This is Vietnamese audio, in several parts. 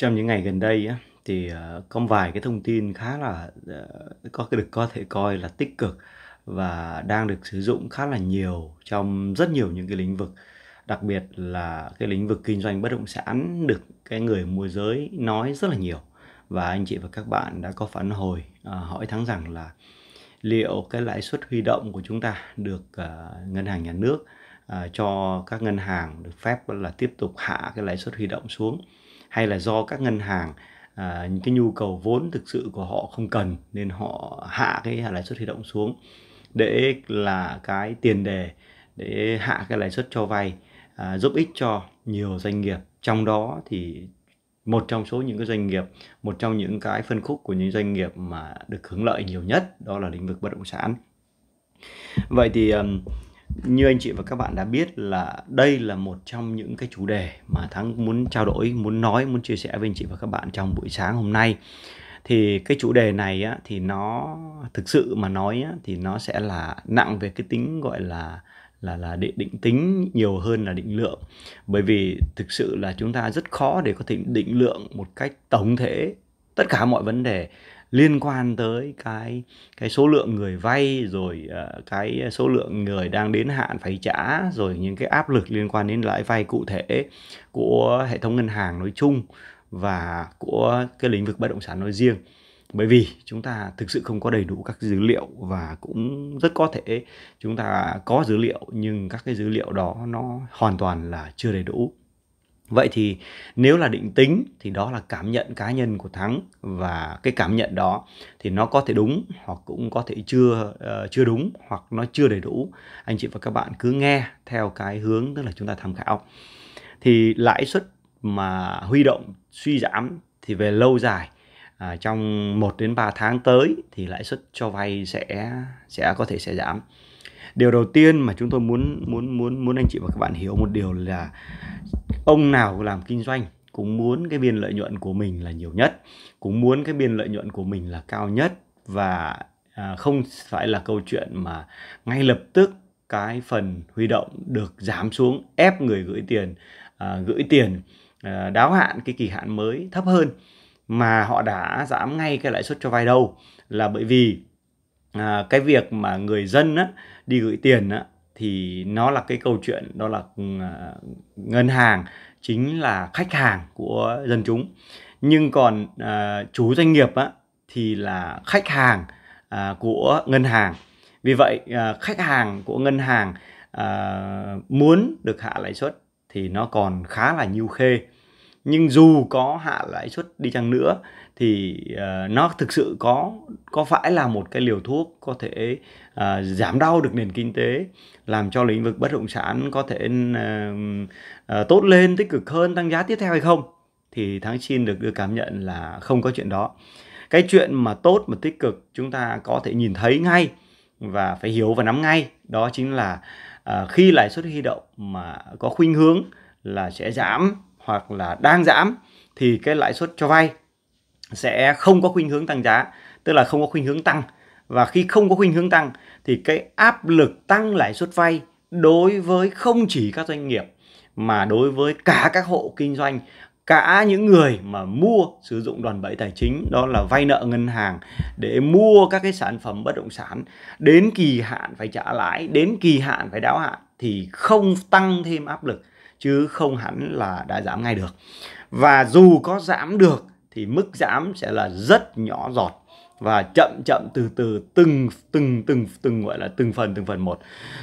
trong những ngày gần đây á thì ờ, có vài cái thông tin khá là ờ, có được có thể coi là tích cực và đang được sử dụng khá là nhiều trong rất nhiều những cái lĩnh vực đặc biệt là cái lĩnh vực kinh doanh bất động sản được cái người môi giới nói rất là nhiều và anh chị và các bạn đã có phản hồi ờ, hỏi thắng rằng là liệu cái lãi suất huy động của chúng ta được ngân hàng nhà nước cho các ngân hàng được phép là tiếp tục hạ cái lãi suất huy động xuống hay là do các ngân hàng à, những cái nhu cầu vốn thực sự của họ không cần nên họ hạ cái lãi suất huy động xuống để là cái tiền đề để hạ cái lãi suất cho vay à, giúp ích cho nhiều doanh nghiệp trong đó thì một trong số những cái doanh nghiệp một trong những cái phân khúc của những doanh nghiệp mà được hưởng lợi nhiều nhất đó là lĩnh vực bất động sản vậy thì um, như anh chị và các bạn đã biết là đây là một trong những cái chủ đề mà thắng muốn trao đổi muốn nói muốn chia sẻ với anh chị và các bạn trong buổi sáng hôm nay thì cái chủ đề này á, thì nó thực sự mà nói á, thì nó sẽ là nặng về cái tính gọi là là là định, định tính nhiều hơn là định lượng bởi vì thực sự là chúng ta rất khó để có thể định lượng một cách tổng thể tất cả mọi vấn đề liên quan tới cái cái số lượng người vay rồi uh, cái số lượng người đang đến hạn phải trả rồi những cái áp lực liên quan đến lãi vay cụ thể của hệ thống ngân hàng nói chung và của cái lĩnh vực bất động sản nói riêng bởi vì chúng ta thực sự không có đầy đủ các dữ liệu và cũng rất có thể chúng ta có dữ liệu nhưng các cái dữ liệu đó nó hoàn toàn là chưa đầy đủ Vậy thì nếu là định tính thì đó là cảm nhận cá nhân của Thắng và cái cảm nhận đó thì nó có thể đúng hoặc cũng có thể chưa uh, chưa đúng hoặc nó chưa đầy đủ. Anh chị và các bạn cứ nghe theo cái hướng tức là chúng ta tham khảo. Thì lãi suất mà huy động suy giảm thì về lâu dài à, trong 1 đến 3 tháng tới thì lãi suất cho vay sẽ sẽ có thể sẽ giảm. Điều đầu tiên mà chúng tôi muốn muốn muốn muốn anh chị và các bạn hiểu một điều là ông nào làm kinh doanh cũng muốn cái biên lợi nhuận của mình là nhiều nhất cũng muốn cái biên lợi nhuận của mình là cao nhất và à, không phải là câu chuyện mà ngay lập tức cái phần huy động được giảm xuống ép người gửi tiền à, gửi tiền à, đáo hạn cái kỳ hạn mới thấp hơn mà họ đã giảm ngay cái lãi suất cho vay đâu là bởi vì à, cái việc mà người dân á, đi gửi tiền á, thì nó là cái câu chuyện đó là ừ, à, ngân hàng chính là khách hàng của dân chúng nhưng còn uh, à, chú doanh nghiệp á, thì là khách hàng uh, của ngân hàng vì vậy uh, khách hàng của ngân hàng uh, muốn được hạ lãi suất thì nó còn khá là nhiêu khê nhưng dù có hạ lãi suất đi chăng nữa thì uh, nó thực sự có có phải là một cái liều thuốc có thể uh, giảm đau được nền kinh tế làm cho lĩnh vực bất động sản có thể uh, uh, tốt lên tích cực hơn tăng giá tiếp theo hay không thì tháng xin được đưa cảm nhận là không có chuyện đó cái chuyện mà tốt mà tích cực chúng ta có thể nhìn thấy ngay và phải hiểu và nắm ngay đó chính là uh, khi lãi suất huy động mà có khuynh hướng là sẽ giảm hoặc là đang giảm thì cái lãi suất cho vay sẽ không có khuynh hướng tăng giá, tức là không có khuynh hướng tăng. Và khi không có khuynh hướng tăng thì cái áp lực tăng lãi suất vay đối với không chỉ các doanh nghiệp mà đối với cả các hộ kinh doanh cả những người mà mua sử dụng đoàn bẩy tài chính đó là vay nợ ngân hàng để mua các cái sản phẩm bất động sản đến kỳ hạn phải trả lãi đến kỳ hạn phải đáo hạn thì không tăng thêm áp lực chứ không hẳn là đã giảm ngay được và dù có giảm được thì mức giảm sẽ là rất nhỏ giọt và chậm chậm từ từ từng từng từng từng gọi là từng phần từng phần một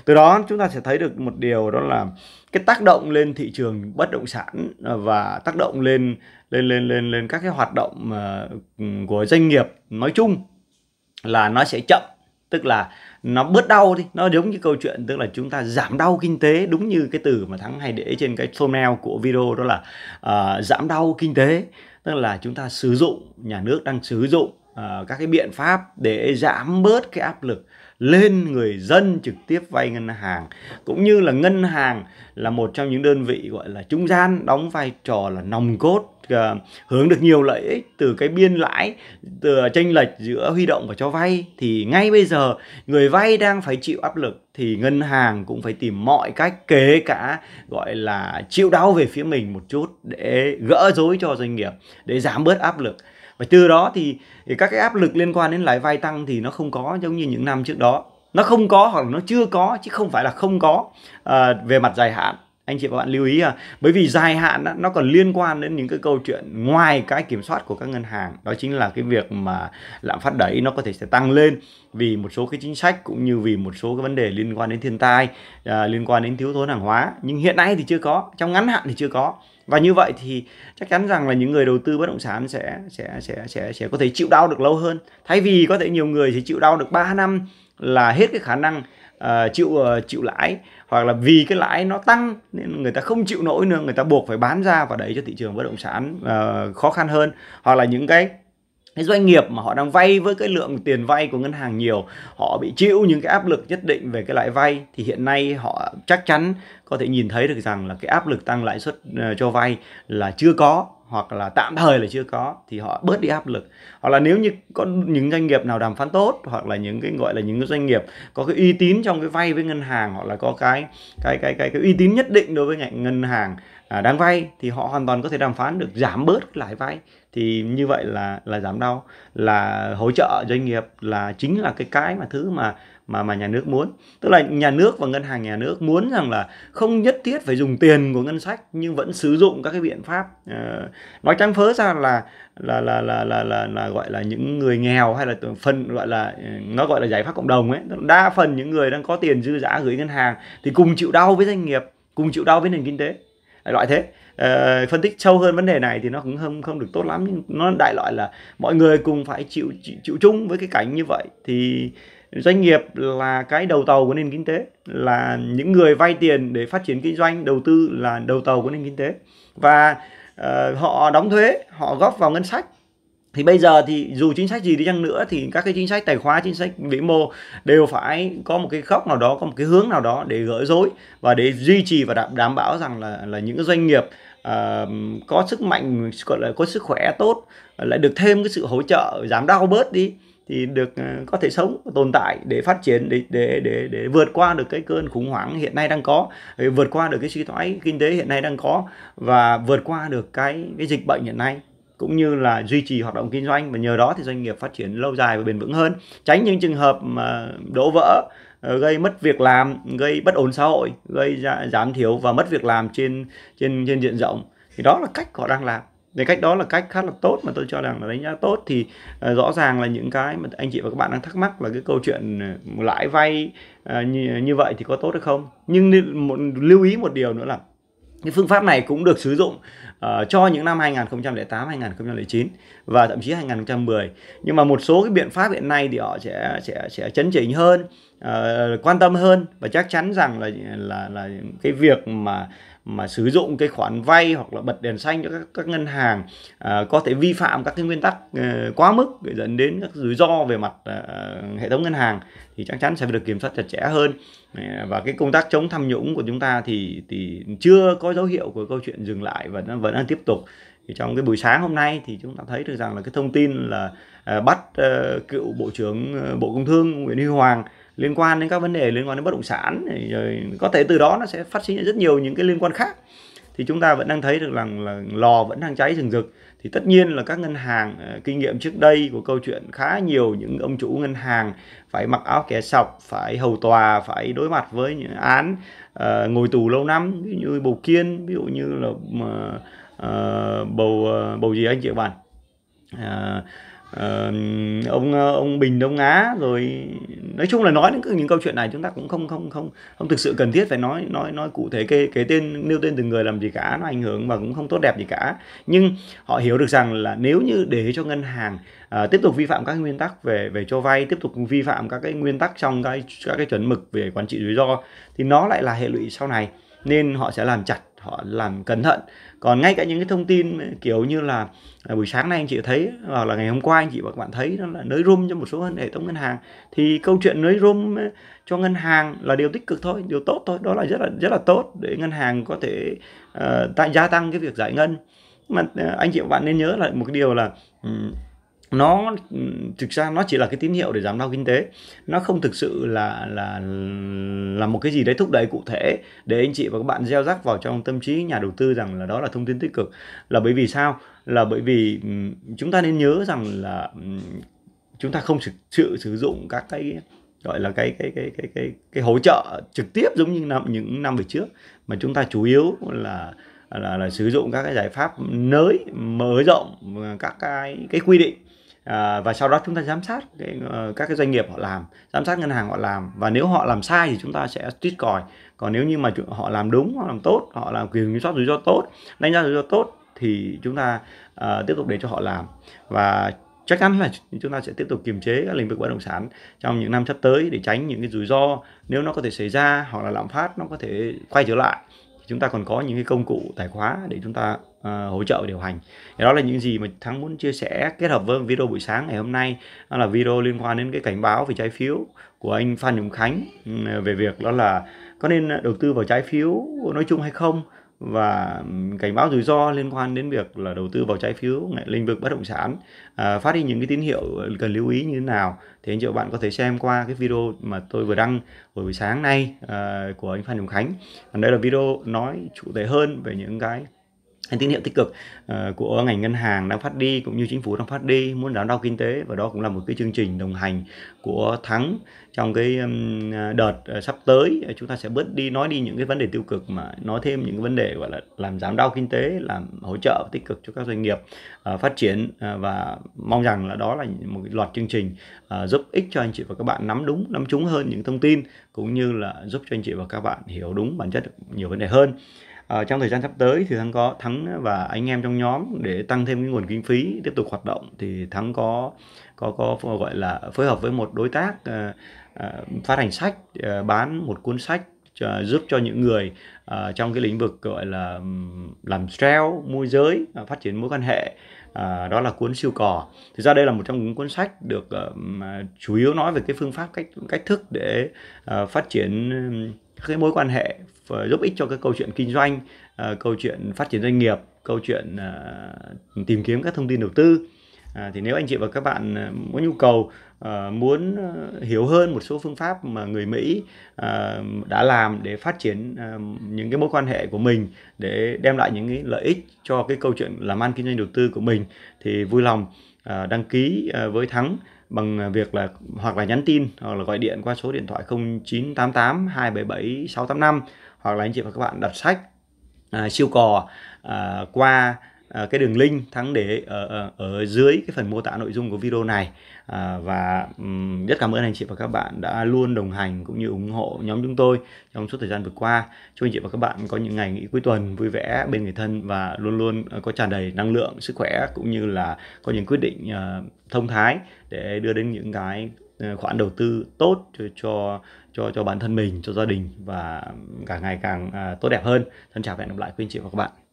từ đó chúng ta sẽ thấy được một điều đó là cái tác động lên thị trường bất động sản ờ, và tác động lên lên lên lên lên các cái hoạt động ờ, của doanh nghiệp nói chung là nó sẽ chậm tức là nó bớt đau đi nó giống như câu chuyện tức là chúng ta giảm đau kinh tế đúng như cái từ mà thắng hay để trên cái thumbnail của video đó là uh, giảm đau kinh tế tức là chúng ta sử dụng nhà nước đang sử dụng uh, các cái biện pháp để giảm bớt cái áp lực lên người dân trực tiếp vay ngân hàng cũng như là ngân hàng là một trong những đơn vị gọi là trung gian đóng vai trò là nòng cốt à, hưởng được nhiều lợi ích từ cái biên lãi từ chênh lệch giữa huy động và cho vay thì ngay bây giờ người vay đang phải chịu áp lực thì ngân hàng cũng phải tìm mọi cách kể cả gọi là chịu đau về phía mình một chút để gỡ rối cho doanh nghiệp để giảm bớt áp lực và từ đó thì, thì các cái áp lực liên quan đến lãi vay tăng thì nó không có giống như những năm trước đó nó không có hoặc là nó chưa có chứ không phải là không có à, về mặt dài hạn anh chị và bạn lưu ý à, bởi vì dài hạn đó, nó còn liên quan đến những cái câu chuyện ngoài cái kiểm soát của các ngân hàng đó chính là cái việc mà lạm phát đẩy nó có thể sẽ tăng lên vì một số cái chính sách cũng như vì một số cái vấn đề liên quan đến thiên tai à, liên quan đến thiếu thốn hàng hóa nhưng hiện nay thì chưa có trong ngắn hạn thì chưa có và như vậy thì chắc chắn rằng là những người đầu tư bất động sản sẽ sẽ sẽ sẽ sẽ có thể chịu đau được lâu hơn thay vì có thể nhiều người chỉ chịu đau được 3 năm là hết cái khả năng uh, chịu uh, chịu lãi hoặc là vì cái lãi nó tăng nên người ta không chịu nổi nữa người ta buộc phải bán ra và đẩy cho thị trường bất động sản uh, khó khăn hơn hoặc là những cái cái doanh nghiệp mà họ đang vay với cái lượng tiền vay của ngân hàng nhiều họ bị chịu những cái áp lực nhất định về cái lãi vay thì hiện nay họ chắc chắn có thể nhìn thấy được rằng là cái áp lực tăng lãi suất ờ, cho vay là chưa có hoặc là tạm thời là chưa có thì họ bớt đi áp lực hoặc là nếu như có những doanh nghiệp nào đàm phán tốt hoặc là những cái gọi là những cái doanh nghiệp có cái uy tín trong cái vay với ngân hàng hoặc là có cái cái cái cái, cái uy tín nhất định đối với ngành ngân hàng à, đang vay thì họ hoàn toàn có thể đàm phán được giảm bớt lãi vay thì như vậy là là giảm đau là hỗ trợ doanh nghiệp là chính là cái cái mà thứ mà mà mà nhà nước muốn tức là nhà nước và ngân hàng nhà nước muốn rằng là không nhất thiết phải dùng tiền của ngân sách nhưng vẫn sử dụng các cái biện pháp uh, nói trắng phớ ra là là là là là là, là gọi là những người nghèo hay là phần gọi là ừ, nó gọi là giải pháp cộng đồng ấy đa phần những người đang có tiền dư giả gửi ngân hàng thì cùng chịu đau với doanh nghiệp cùng chịu đau với nền kinh tế loại thế à, phân tích sâu hơn vấn đề này thì nó cũng không không được tốt lắm nhưng nó đại loại là mọi người cùng phải chịu chịu, chịu chung với cái cảnh như vậy thì doanh nghiệp là cái đầu tàu của nền kinh tế là những người vay tiền để phát triển kinh doanh đầu tư là đầu tàu của nền kinh tế và uh, họ đóng thuế họ góp vào ngân sách thì bây giờ thì dù chính sách gì đi chăng nữa thì các cái chính sách tài khoá chính sách vĩ mô đều phải có một cái góc nào đó có một cái hướng nào đó để gỡ rối và để duy trì và đảm, đảm bảo rằng là là những doanh nghiệp uh, có sức mạnh gọi là có sức khỏe tốt lại được thêm cái sự hỗ trợ giảm đau bớt đi thì được à, có thể sống tồn tại để phát triển để để để để vượt qua được cái cơn khủng hoảng hiện nay đang có ờ, vượt qua được cái suy thoái kinh tế hiện nay đang có và vượt qua được cái cái dịch bệnh hiện nay cũng như là duy trì hoạt động kinh doanh và nhờ đó thì doanh nghiệp phát triển lâu dài và bền vững hơn tránh những trường hợp mà đổ vỡ ờ, gây mất việc làm gây bất ổn xã hội gây giảm thiểu và mất việc làm trên trên trên diện rộng thì đó là cách họ đang làm thì cách đó là cách khá là tốt mà tôi cho rằng là đánh giá tốt thì uh, rõ ràng là những cái mà anh chị và các bạn đang thắc mắc là cái câu chuyện ờ, lãi vay uh, như, như vậy thì có tốt hay không nhưng một, lưu ý một điều nữa là cái phương pháp này cũng được sử dụng uh, cho những năm 2008, 2009 và thậm chí 2010. Nhưng mà một số cái biện pháp hiện nay thì họ sẽ sẽ sẽ chấn chỉnh hơn, uh, quan tâm hơn và chắc chắn rằng là là là cái việc mà mà sử dụng cái khoản vay hoặc là bật đèn xanh cho các, các ngân hàng à, có thể vi phạm các cái nguyên tắc à, quá mức để dẫn đến các rủi ro về mặt à, hệ thống ngân hàng thì chắc chắn sẽ được kiểm soát chặt chẽ hơn à, và cái công tác chống tham nhũng của chúng ta thì thì chưa có dấu hiệu của câu chuyện dừng lại và nó vẫn đang tiếp tục thì trong cái buổi sáng hôm nay thì chúng ta thấy được rằng là cái thông tin là à, bắt à, cựu bộ trưởng bộ công thương Nguyễn Huy Hoàng liên quan đến các vấn đề liên quan đến bất động sản rồi có thể từ đó nó sẽ phát sinh rất nhiều những cái liên quan khác thì chúng ta vẫn đang thấy được rằng là lò vẫn đang cháy rừng rực thì tất nhiên là các ngân hàng ờ, kinh nghiệm trước đây của câu chuyện khá nhiều những ông chủ ngân hàng phải mặc áo kẻ sọc phải hầu tòa phải đối mặt với những án uh, ngồi tù lâu năm ví dụ như bầu kiên ví dụ như là uh, bầu bầu gì anh chị bạn uh, uh, ông ông Bình Đông Á rồi nói chung là nói những những câu chuyện này chúng ta cũng không không không không thực sự cần thiết phải nói nói nói cụ thể kê cái tên nêu tên từng người làm gì cả nó ảnh hưởng và cũng không tốt đẹp gì cả nhưng họ hiểu được rằng là nếu như để cho ngân hàng à, tiếp tục vi phạm các nguyên tắc về về cho vay tiếp tục vi phạm các cái nguyên tắc trong cái các cái chuẩn mực về quản trị rủi ro thì nó lại là hệ lụy sau này nên họ sẽ làm chặt họ làm cẩn thận còn ngay cả những cái thông tin kiểu như là à, buổi sáng nay anh chị thấy hoặc là ngày hôm qua anh chị và các bạn thấy nó là nới room cho một số hệ thống ngân hàng thì câu chuyện nới room à, cho ngân hàng là điều tích cực thôi điều tốt thôi đó là rất là rất là tốt để ngân hàng có thể uh, gia tăng cái việc giải ngân mà à, anh chị và bạn nên nhớ là một cái điều là nó thực ra nó chỉ là cái tín hiệu để giảm đau kinh tế nó không thực sự là là là một cái gì đấy thúc đẩy cụ thể để anh chị và các bạn gieo rắc vào trong tâm trí nhà đầu tư rằng là đó là thông tin tích cực là bởi vì sao là bởi vì chúng ta nên nhớ rằng là chúng ta không sự, sự sử dụng các cái gọi là cái cái cái cái cái cái hỗ trợ trực tiếp giống như năm những năm về trước mà chúng ta chủ yếu là là, là sử dụng các cái giải pháp nới mở rộng các cái cái quy định Ờ, và sau đó chúng ta giám sát cái, ờ, các cái doanh nghiệp họ làm giám sát ngân hàng họ làm và nếu họ làm sai thì chúng ta sẽ tuyết còi còn nếu như mà họ làm đúng họ làm tốt họ làm quyền kiểm soát rủi ro tốt đánh giá rủi ro tốt thì chúng ta uh, tiếp tục để cho họ làm và chắc chắn là chúng ta sẽ tiếp tục kiềm chế các lĩnh vực bất động sản trong những năm sắp tới để tránh những cái rủi ro nếu nó có thể xảy ra hoặc là lạm phát nó có thể quay trở lại chúng ta còn có những cái công cụ tài khóa để chúng ta uh, hỗ trợ điều hành thì đó là những gì mà thắng muốn chia sẻ kết hợp với video buổi sáng ngày hôm nay đó là video liên quan đến cái cảnh báo về trái phiếu của anh phan nhung khánh ừ, về việc đó là có nên đầu tư vào trái phiếu nói chung hay không và cảnh báo rủi ro liên quan đến việc là đầu tư vào trái phiếu lĩnh vực bất động sản à, phát đi những cái tín hiệu cần lưu ý như thế nào thì anh chị bạn có thể xem qua cái video mà tôi vừa đăng buổi sáng nay à, của anh Phan Hồng Khánh còn đây là video nói chủ thể hơn về những cái những tín hiệu tích cực ờ, của ngành ngân hàng đang phát đi cũng như chính phủ đang phát đi muốn đào đau kinh tế và đó cũng là một cái chương trình đồng hành của thắng trong cái ờ, đợt ờ, sắp tới chúng ta sẽ bớt đi nói đi những cái vấn đề tiêu cực mà nói thêm những cái vấn đề gọi là làm giảm đau kinh tế làm hỗ trợ tích cực cho các doanh nghiệp phát triển và mong rằng là đó là một loạt chương trình giúp ích cho anh chị và các bạn nắm đúng nắm trúng hơn những thông tin cũng như là giúp cho anh chị và các bạn hiểu đúng bản chất nhiều vấn đề hơn à, trong thời gian sắp tới thì thắng có thắng và anh em trong nhóm để tăng thêm cái nguồn kinh phí tiếp tục hoạt động thì thắng có có có gọi là phối hợp với một đối tác à, à, phát hành sách à, bán một cuốn sách cho, giúp cho những người uh, trong cái lĩnh vực gọi là làm sale môi giới uh, phát triển mối quan hệ uh, đó là cuốn siêu cò thực ra đây là một trong những cuốn sách được uh, chủ yếu nói về cái phương pháp cách cách thức để uh, phát triển cái mối quan hệ giúp ích cho các câu chuyện kinh doanh ờ, câu chuyện phát triển doanh nghiệp câu chuyện ờ, tìm kiếm các thông tin đầu tư À, thì nếu anh chị và các bạn có nhu cầu à, muốn hiểu hơn một số phương pháp mà người Mỹ à, đã làm để phát triển à, những cái mối quan hệ của mình để đem lại những cái lợi ích cho cái câu chuyện làm ăn kinh doanh đầu tư của mình thì vui lòng à, đăng ký à, với Thắng bằng việc là hoặc là nhắn tin hoặc là gọi điện qua số điện thoại 0988 277 685 hoặc là anh chị và các bạn đặt sách à, siêu cò à, qua Ờ, cái đường link thắng để ở, ở dưới cái phần mô tả nội dung của video này à, và um, rất cảm ơn anh chị và các bạn đã luôn đồng hành cũng như ủng hộ nhóm chúng tôi trong suốt thời gian vừa qua chúc anh chị và các bạn có những ngày nghỉ cuối tuần vui vẻ bên người thân và luôn luôn ờ, có tràn đầy năng lượng sức khỏe cũng như là có những quyết định uh, thông thái để đưa đến những cái khoản đầu tư tốt cho cho cho, cho bản thân mình cho gia đình và càng ngày càng uh, tốt đẹp hơn thân chào và hẹn gặp lại quý anh chị và các bạn